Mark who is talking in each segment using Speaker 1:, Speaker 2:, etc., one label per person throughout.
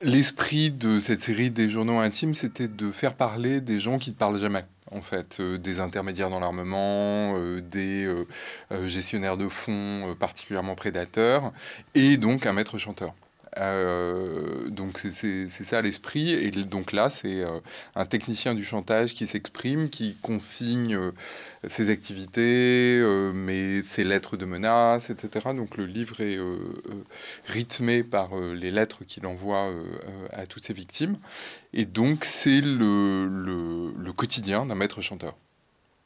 Speaker 1: L'esprit de cette série des journaux intimes, c'était de faire parler des gens qui ne parlent jamais en fait, euh, des intermédiaires dans l'armement, euh, des euh, gestionnaires de fonds particulièrement prédateurs, et donc un maître chanteur. Euh, donc c'est ça l'esprit. Et donc là, c'est euh, un technicien du chantage qui s'exprime, qui consigne euh, ses activités, mais ses lettres de menace etc. Donc le livre est rythmé par les lettres qu'il envoie à toutes ses victimes. Et donc c'est le, le quotidien d'un maître chanteur.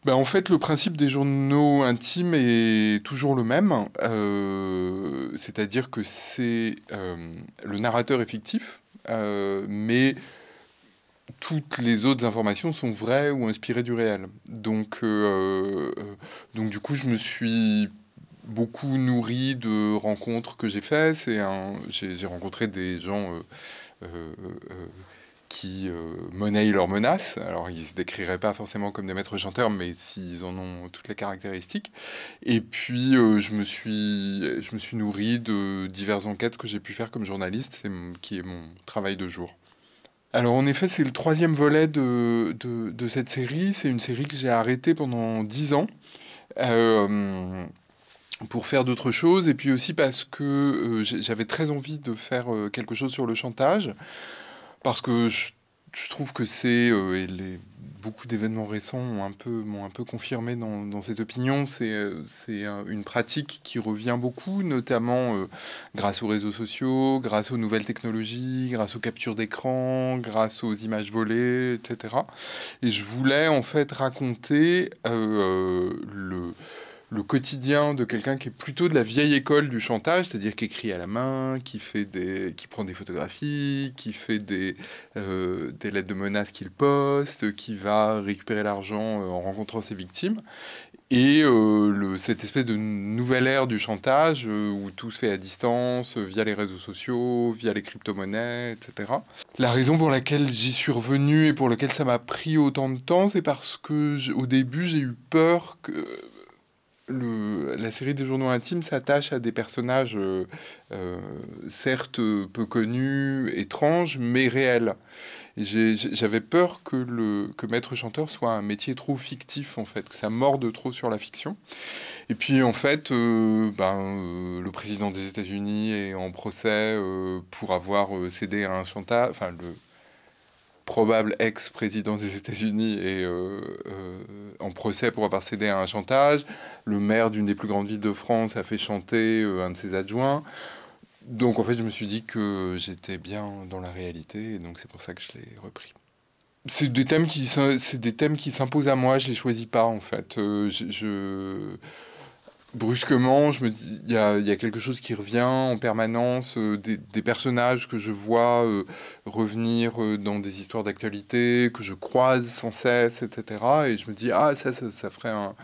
Speaker 1: Bah, en fait, le principe des journaux intimes est toujours le même, euh, c'est-à-dire que c'est euh, le narrateur est fictif, euh, mais toutes les autres informations sont vraies ou inspirées du réel. Donc, donc du coup, je me suis beaucoup nourri de rencontres que j'ai faites. C'est j'ai rencontré des gens qui euh, monnaient leurs menaces. Alors, ils se décriraient pas forcément comme des maîtres chanteurs, mais s'ils en ont toutes les caractéristiques. Et puis, euh, je, me suis, je me suis nourri de diverses enquêtes que j'ai pu faire comme journaliste, qui est mon travail de jour. Alors en effet, c'est le troisième volet de, de, cette série. C'est une série que j'ai arrêtée pendant dix ans. Euh, pour faire d'autres choses et puis aussi parce que j'avais très envie de faire quelque chose sur le chantage. Parce que je, trouve que c'est, euh, et beaucoup d'événements récents m'ont un peu, un peu confirmé dans, cette opinion, c'est, euh, c'est une pratique qui revient beaucoup, notamment euh, grâce aux réseaux sociaux, grâce aux nouvelles technologies, grâce aux captures d'écran, grâce aux images volées, etc. Et je voulais en fait raconter le le quotidien de quelqu'un qui est plutôt de la vieille école du chantage, c'est-à-dire qui écrit à la main, qui, fait des, qui prend des photographies, qui fait des, euh, des lettres de menaces qu'il poste, qui va récupérer l'argent euh, en rencontrant ses victimes. Et euh, le, cette espèce de nouvelle ère du chantage où tout se fait à distance, via les réseaux sociaux, via les crypto-monnaies, etc. La raison pour laquelle j'y suis revenu et pour laquelle ça m'a pris autant de temps, c'est parce que au début j'ai eu peur que la série des journaux intimes s'attache à des personnages euh, euh, certes peu connus, étranges, mais réels. J'avais peur que, le, que maître chanteur soit un métier trop fictif, en fait, que ça morde trop sur la fiction. Et puis, en fait, euh, ben, le président des États-Unis est en procès pour avoir cédé à un chantage, enfin, le probable ex-président des États-Unis est euh, euh, en procès pour avoir cédé à un chantage. Le maire d'une des plus grandes villes de France a fait chanter euh, un de ses adjoints. Donc en fait, je me suis dit que j'étais bien dans la réalité, et donc c'est pour ça que je l'ai repris. C'est des thèmes qui, s'imposent à moi. Je les choisis pas en fait. je brusquement, je me dis, il y, a, quelque chose qui revient en permanence, euh, des, personnages que je vois euh, revenir euh, dans des histoires d'actualité, que je croise sans cesse, etc. Et je me dis, ah, ça, ça, ferait un,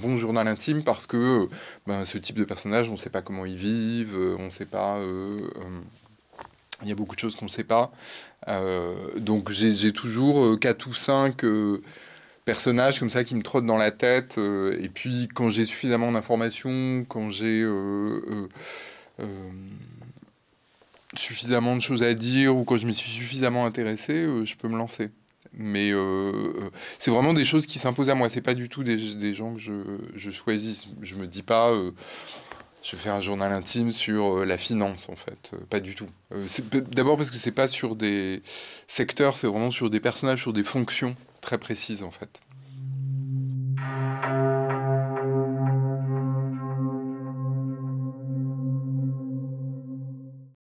Speaker 1: bon journal intime parce que ben, ce type de personnages, on ne sait pas comment ils vivent, on ne sait pas. il y a beaucoup de choses qu'on ne sait pas. donc j'ai toujours quatre ou cinq personnages comme ça qui me trottent dans la tête. Euh, et puis quand j'ai suffisamment d'informations, quand j'ai euh, euh, suffisamment de choses à dire ou quand je m'y suis suffisamment intéressé, je peux me lancer. Mais c'est vraiment des choses qui s'imposent à moi. C'est pas du tout des, gens que je, je, choisis. Je me dis pas je vais faire un journal intime sur euh, la finance, en fait. Euh, pas du tout. Euh, d'abord parce que c'est pas sur des secteurs, c'est vraiment sur des personnages, sur des fonctions très précises, en fait.